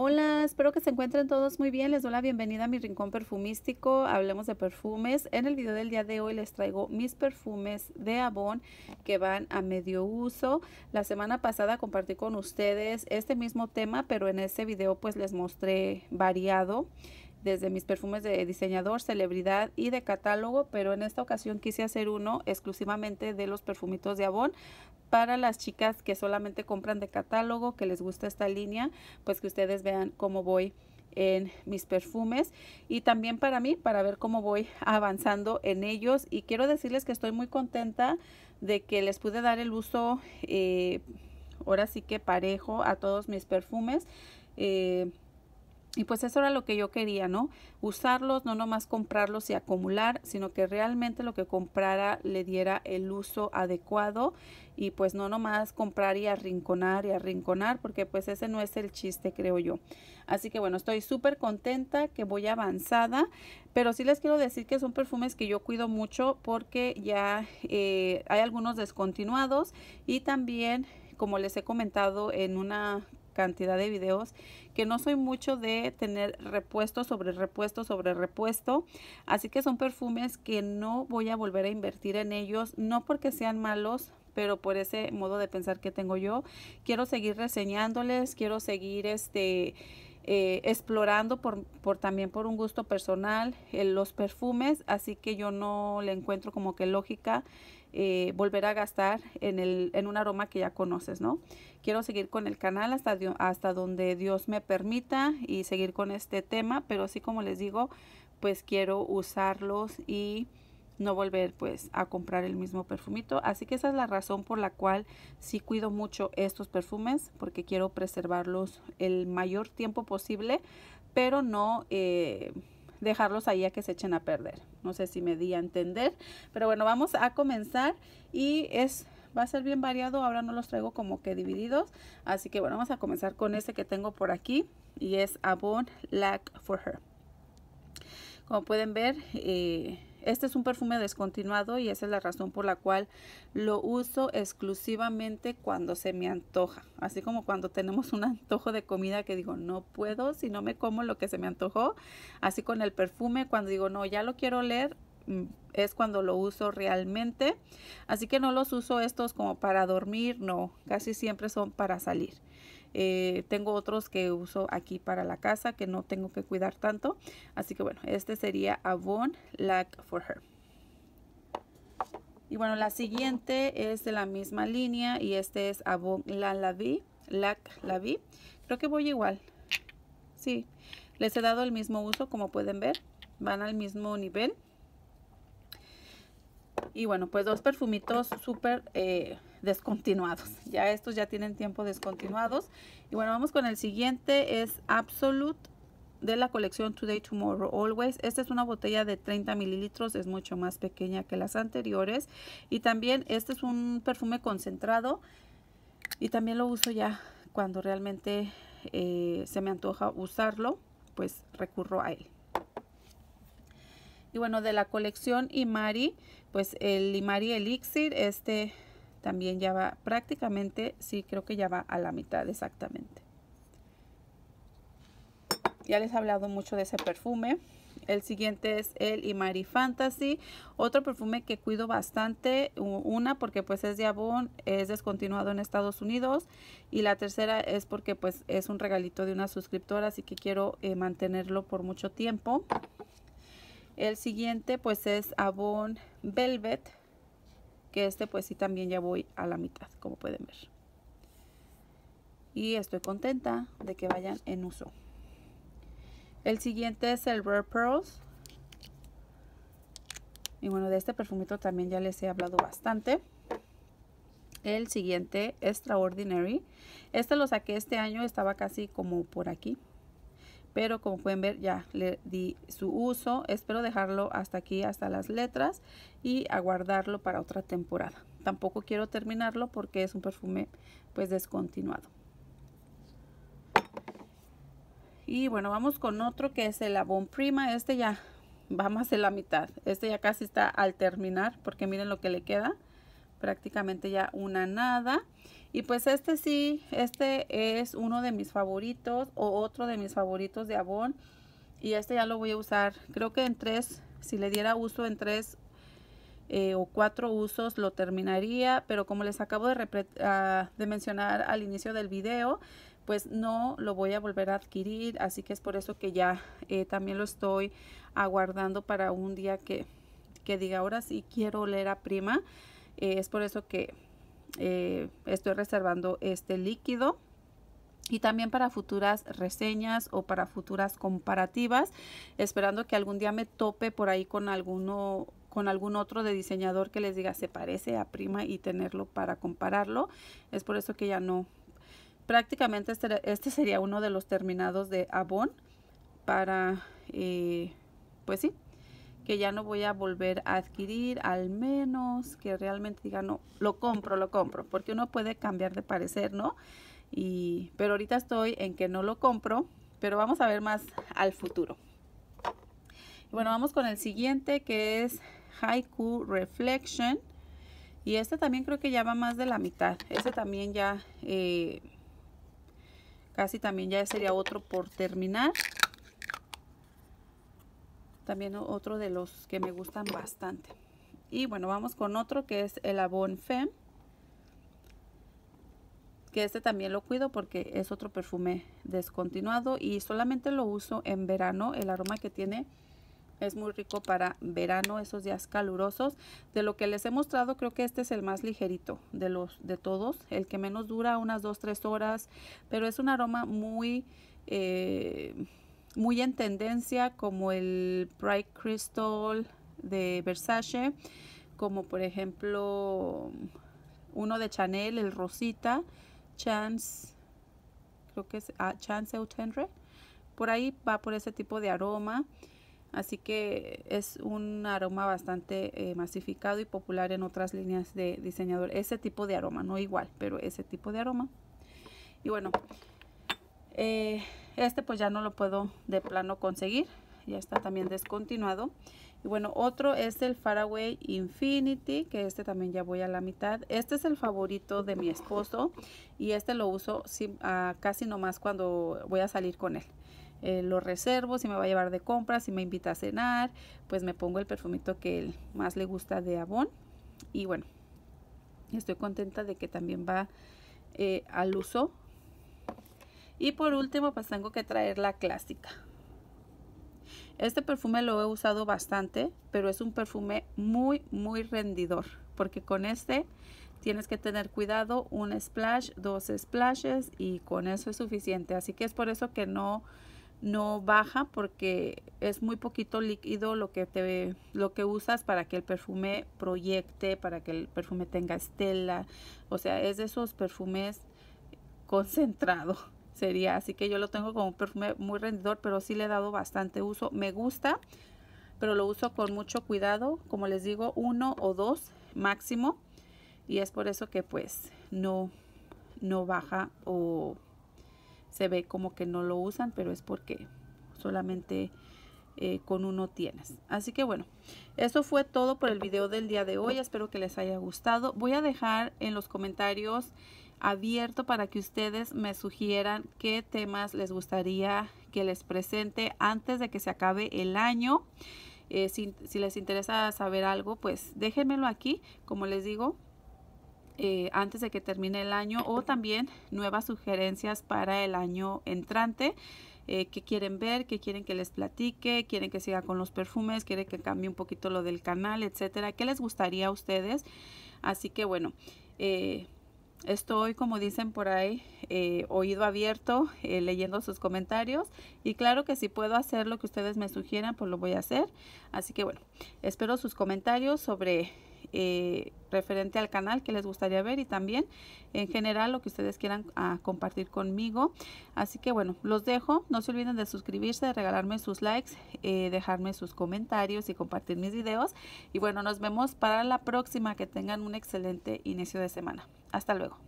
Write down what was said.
Hola, espero que se encuentren todos muy bien. Les doy la bienvenida a mi rincón perfumístico. Hablemos de perfumes. En el video del día de hoy les traigo mis perfumes de Avon que van a medio uso. La semana pasada compartí con ustedes este mismo tema, pero en este video pues les mostré variado desde mis perfumes de diseñador, celebridad y de catálogo, pero en esta ocasión quise hacer uno exclusivamente de los perfumitos de Avon para las chicas que solamente compran de catálogo, que les gusta esta línea, pues que ustedes vean cómo voy en mis perfumes y también para mí para ver cómo voy avanzando en ellos y quiero decirles que estoy muy contenta de que les pude dar el uso eh, ahora sí que parejo a todos mis perfumes eh, y pues eso era lo que yo quería, ¿no? Usarlos, no nomás comprarlos y acumular, sino que realmente lo que comprara le diera el uso adecuado y pues no nomás comprar y arrinconar y arrinconar, porque pues ese no es el chiste, creo yo. Así que bueno, estoy súper contenta que voy avanzada, pero sí les quiero decir que son perfumes que yo cuido mucho porque ya eh, hay algunos descontinuados y también como les he comentado en una cantidad de videos que no soy mucho de tener repuesto sobre repuesto sobre repuesto. Así que son perfumes que no voy a volver a invertir en ellos, no porque sean malos, pero por ese modo de pensar que tengo yo. Quiero seguir reseñándoles, quiero seguir este eh, explorando por, también por un gusto personal eh, los perfumes, así que yo no le encuentro como que lógica eh, volver a gastar en, el, en un aroma que ya conoces, ¿no? Quiero seguir con el canal hasta, hasta donde Dios me permita y seguir con este tema, pero así como les digo, pues quiero usarlos y no volver pues a comprar el mismo perfumito. Así que esa es la razón por la cual sí cuido mucho estos perfumes porque quiero preservarlos el mayor tiempo posible, pero no... Eh, dejarlos ahí a que se echen a perder. No sé si me di a entender, pero bueno, vamos a comenzar y es va a ser bien variado. Ahora no los traigo como que divididos, así que bueno, vamos a comenzar con ese que tengo por aquí y es Avon Lack for Her. Como pueden ver, eh, este es un perfume descontinuado y esa es la razón por la cual lo uso exclusivamente cuando se me antoja. Así como cuando tenemos un antojo de comida que digo, no puedo si no me como lo que se me antojó. Así con el perfume, cuando digo, no, ya lo quiero leer, Mm, es cuando lo uso realmente. Así que no los uso estos como para dormir, no, casi siempre son para salir. Eh, tengo otros que uso aquí para la casa que no tengo que cuidar tanto. Así que bueno, este sería Avon Lack for Her. Y bueno, la siguiente es de la misma línea y este es Avon La Lavi, la Vie. Creo que voy igual. Sí, les he dado el mismo uso como pueden ver. Van al mismo nivel. Y bueno, pues dos perfumitos súper eh, descontinuados. Ya estos ya tienen tiempo descontinuados. Y bueno, vamos con el siguiente. Es Absolute de la colección Today, Tomorrow, Always. Esta es una botella de 30 mililitros, es mucho más pequeña que las anteriores. Y también este es un perfume concentrado y también lo uso ya cuando realmente eh, se me antoja usarlo, pues recurro a él. Y bueno, de la colección Imari pues el Imari Elixir, este también ya va prácticamente, sí, creo que ya va a la mitad exactamente. Ya les he hablado mucho de ese perfume. El siguiente es el Imari Fantasy, otro perfume que cuido bastante, una porque pues es de Avon, es descontinuado en Estados Unidos y la tercera es porque pues es un regalito de una suscriptora, así que quiero eh, mantenerlo por mucho tiempo. El siguiente pues es Avon Velvet, que este pues sí también ya voy a la mitad, como pueden ver. Y estoy contenta de que vayan en uso. El siguiente es el Rare Pearls. Y bueno, de este perfumito también ya les he hablado bastante. El siguiente, Extraordinary. Este lo saqué este año, estaba casi como por aquí pero como pueden ver ya le di su uso. Espero dejarlo hasta aquí, hasta las letras y aguardarlo para otra temporada. Tampoco quiero terminarlo porque es un perfume pues descontinuado. Y bueno, vamos con otro que es el Avon Prima. Este ya va más de la mitad. Este ya casi está al terminar porque miren lo que le queda. Prácticamente ya una nada. Y pues este sí, este es uno de mis favoritos o otro de mis favoritos de Avon. Y este ya lo voy a usar, creo que en tres, si le diera uso en tres eh, o cuatro usos lo terminaría. Pero como les acabo ah, de, mencionar al inicio del video, pues no lo voy a volver a adquirir. Así que es por eso que ya eh, también lo estoy aguardando para un día que, diga ahora sí quiero oler a prima. Eh, es por eso que eh, estoy reservando este líquido y también para futuras reseñas o para futuras comparativas, esperando que algún día me tope por ahí con alguno con algún otro de diseñador que les diga se parece a prima y tenerlo para compararlo. Es por eso que ya no. Prácticamente este, este sería uno de los terminados de Avon para, eh, pues sí, que ya no voy a volver a adquirir, al menos que realmente diga, no, lo compro, lo compro, porque uno puede cambiar de parecer, ¿no? Y, pero ahorita estoy en que no lo compro, pero vamos a ver más al futuro. Bueno, vamos con el siguiente que es Haiku Reflection. Y este también creo que ya va más de la mitad. Este también ya, eh, casi también ya sería otro por terminar. También otro de los que me gustan bastante. Y bueno, vamos con otro que es el Avon Femme. Que este también lo cuido porque es otro perfume descontinuado y solamente lo uso en verano. El aroma que tiene es muy rico para verano, esos días calurosos. De lo que les he mostrado, creo que este es el más ligerito de, los, de todos. El que menos dura unas 2-3 horas, pero es un aroma muy... Eh, muy en tendencia como el Bright Crystal de Versace, como por ejemplo uno de Chanel, el Rosita, Chance, creo que es ah, Chance Eutendre. Por ahí va por ese tipo de aroma. Así que es un aroma bastante eh, masificado y popular en otras líneas de diseñador. Ese tipo de aroma, no igual, pero ese tipo de aroma. Y bueno, eh, este pues ya no lo puedo de plano conseguir. Ya está también descontinuado. Y bueno, otro es el Faraway Infinity, que este también ya voy a la mitad. Este es el favorito de mi esposo y este lo uso ah, casi nomás cuando voy a salir con él. Eh, lo reservo, si me va a llevar de compras, si me invita a cenar, pues me pongo el perfumito que él más le gusta de Avon. Y bueno, estoy contenta de que también va eh, al uso y por último, pues tengo que traer la clásica. Este perfume lo he usado bastante, pero es un perfume muy, muy rendidor. Porque con este tienes que tener cuidado, un splash, dos splashes y con eso es suficiente. Así que es por eso que no, no baja porque es muy poquito líquido lo que, te, lo que usas para que el perfume proyecte, para que el perfume tenga estela. O sea, es de esos perfumes concentrados sería. Así que yo lo tengo como un perfume muy rendidor, pero sí le he dado bastante uso. Me gusta, pero lo uso con mucho cuidado. Como les digo, uno o dos máximo. Y es por eso que pues no, no baja o se ve como que no lo usan, pero es porque solamente... Eh, con uno tienes. Así que bueno, eso fue todo por el video del día de hoy. Espero que les haya gustado. Voy a dejar en los comentarios abierto para que ustedes me sugieran qué temas les gustaría que les presente antes de que se acabe el año. Eh, si, les interesa saber algo, pues déjenmelo aquí, como les digo, eh, antes de que termine el año o también nuevas sugerencias para el año entrante. Eh, ¿Qué que quieren ver, ¿Qué quieren que les platique, quieren que siga con los perfumes, quieren que cambie un poquito lo del canal, etcétera. ¿Qué les gustaría a ustedes? Así que bueno, eh, Estoy, como dicen por ahí, eh, oído abierto, eh, leyendo sus comentarios. Y claro que si puedo hacer lo que ustedes me sugieran, pues lo voy a hacer. Así que bueno, espero sus comentarios sobre eh, referente al canal que les gustaría ver y también en general lo que ustedes quieran ah, compartir conmigo. Así que bueno, los dejo. No se olviden de suscribirse, de regalarme sus likes, eh, dejarme sus comentarios y compartir mis videos. Y bueno, nos vemos para la próxima. Que tengan un excelente inicio de semana. Hasta luego.